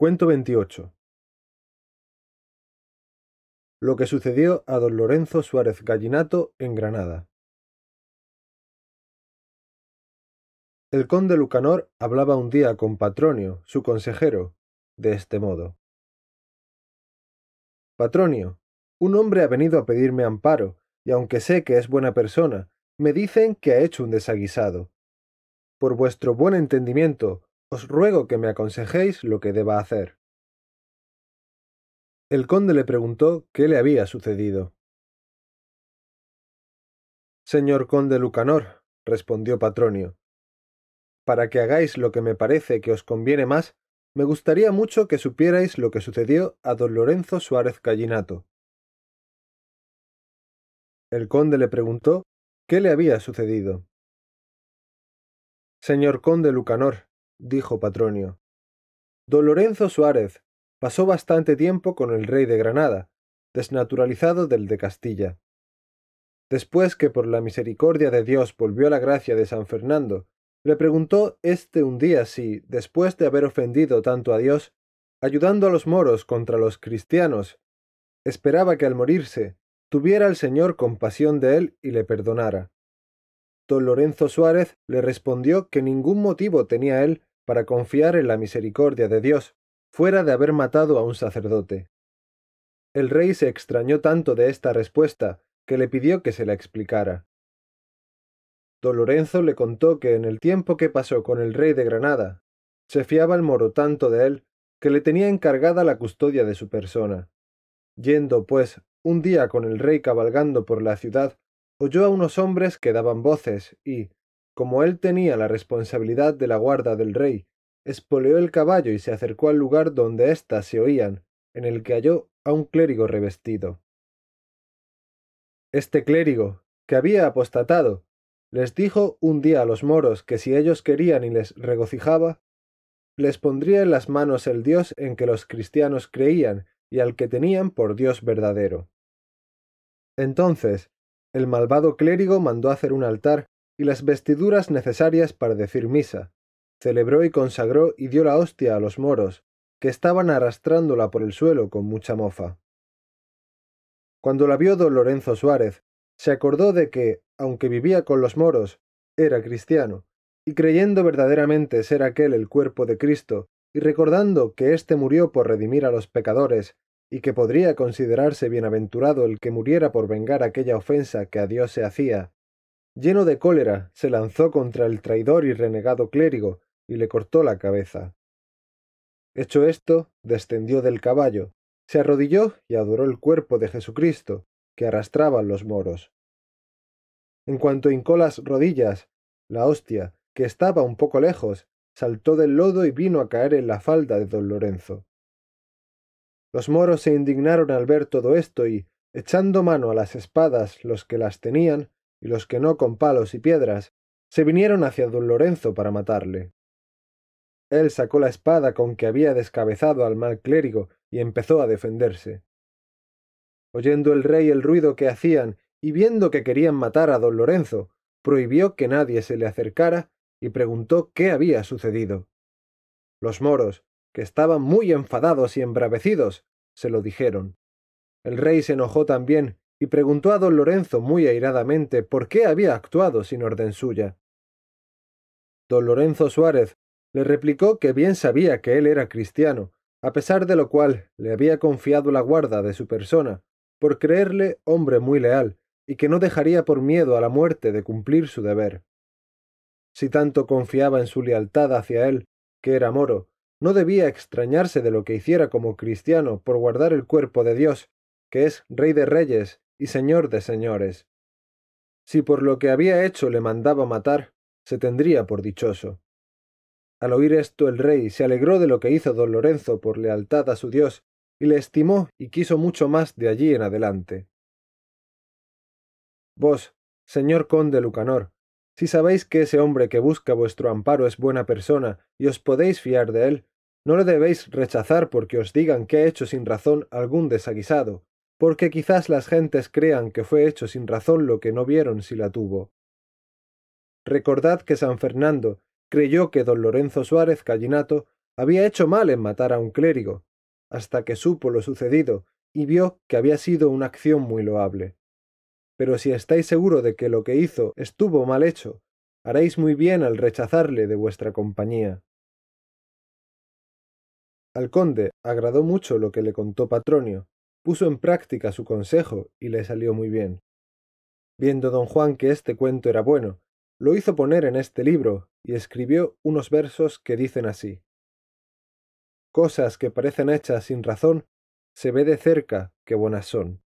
Cuento 28. Lo que sucedió a don Lorenzo Suárez Gallinato en Granada. El conde Lucanor hablaba un día con Patronio, su consejero, de este modo. Patronio, un hombre ha venido a pedirme amparo, y aunque sé que es buena persona, me dicen que ha hecho un desaguisado. Por vuestro buen entendimiento, os ruego que me aconsejéis lo que deba hacer. El conde le preguntó qué le había sucedido. Señor conde Lucanor, respondió Patronio, para que hagáis lo que me parece que os conviene más, me gustaría mucho que supierais lo que sucedió a don Lorenzo Suárez Callinato. El conde le preguntó qué le había sucedido. Señor conde Lucanor, dijo Patronio. Don Lorenzo Suárez pasó bastante tiempo con el rey de Granada, desnaturalizado del de Castilla. Después que por la misericordia de Dios volvió la gracia de San Fernando, le preguntó éste un día si, después de haber ofendido tanto a Dios, ayudando a los moros contra los cristianos, esperaba que al morirse tuviera el Señor compasión de él y le perdonara. Don Lorenzo Suárez le respondió que ningún motivo tenía él para confiar en la misericordia de Dios, fuera de haber matado a un sacerdote. El rey se extrañó tanto de esta respuesta que le pidió que se la explicara. Don Lorenzo le contó que en el tiempo que pasó con el rey de Granada, se fiaba el moro tanto de él que le tenía encargada la custodia de su persona. Yendo, pues, un día con el rey cabalgando por la ciudad, oyó a unos hombres que daban voces y, como él tenía la responsabilidad de la guarda del rey, espoleó el caballo y se acercó al lugar donde éstas se oían, en el que halló a un clérigo revestido. Este clérigo, que había apostatado, les dijo un día a los moros que si ellos querían y les regocijaba, les pondría en las manos el Dios en que los cristianos creían y al que tenían por Dios verdadero. Entonces, el malvado clérigo mandó hacer un altar y las vestiduras necesarias para decir misa. Celebró y consagró y dio la hostia a los moros, que estaban arrastrándola por el suelo con mucha mofa. Cuando la vio don Lorenzo Suárez, se acordó de que, aunque vivía con los moros, era cristiano, y creyendo verdaderamente ser aquel el cuerpo de Cristo, y recordando que éste murió por redimir a los pecadores, y que podría considerarse bienaventurado el que muriera por vengar aquella ofensa que a Dios se hacía, Lleno de cólera, se lanzó contra el traidor y renegado clérigo, y le cortó la cabeza. Hecho esto, descendió del caballo, se arrodilló y adoró el cuerpo de Jesucristo, que arrastraban los moros. En cuanto hincó las rodillas, la hostia, que estaba un poco lejos, saltó del lodo y vino a caer en la falda de don Lorenzo. Los moros se indignaron al ver todo esto y, echando mano a las espadas los que las tenían, y los que no con palos y piedras, se vinieron hacia don Lorenzo para matarle. Él sacó la espada con que había descabezado al mal clérigo y empezó a defenderse. Oyendo el rey el ruido que hacían y viendo que querían matar a don Lorenzo, prohibió que nadie se le acercara y preguntó qué había sucedido. Los moros, que estaban muy enfadados y embravecidos, se lo dijeron. El rey se enojó también y preguntó a don Lorenzo muy airadamente por qué había actuado sin orden suya. Don Lorenzo Suárez le replicó que bien sabía que él era cristiano, a pesar de lo cual le había confiado la guarda de su persona, por creerle hombre muy leal, y que no dejaría por miedo a la muerte de cumplir su deber. Si tanto confiaba en su lealtad hacia él, que era moro, no debía extrañarse de lo que hiciera como cristiano por guardar el cuerpo de Dios, que es Rey de Reyes y señor de señores. Si por lo que había hecho le mandaba matar, se tendría por dichoso. Al oír esto el rey se alegró de lo que hizo don Lorenzo por lealtad a su Dios, y le estimó y quiso mucho más de allí en adelante. Vos, señor conde Lucanor, si sabéis que ese hombre que busca vuestro amparo es buena persona y os podéis fiar de él, no le debéis rechazar porque os digan que ha hecho sin razón algún desaguisado, porque quizás las gentes crean que fue hecho sin razón lo que no vieron si la tuvo. Recordad que San Fernando creyó que don Lorenzo Suárez Callinato había hecho mal en matar a un clérigo, hasta que supo lo sucedido y vio que había sido una acción muy loable. Pero si estáis seguro de que lo que hizo estuvo mal hecho, haréis muy bien al rechazarle de vuestra compañía. Al conde agradó mucho lo que le contó Patronio, puso en práctica su consejo y le salió muy bien. Viendo don Juan que este cuento era bueno, lo hizo poner en este libro y escribió unos versos que dicen así. Cosas que parecen hechas sin razón, se ve de cerca que buenas son.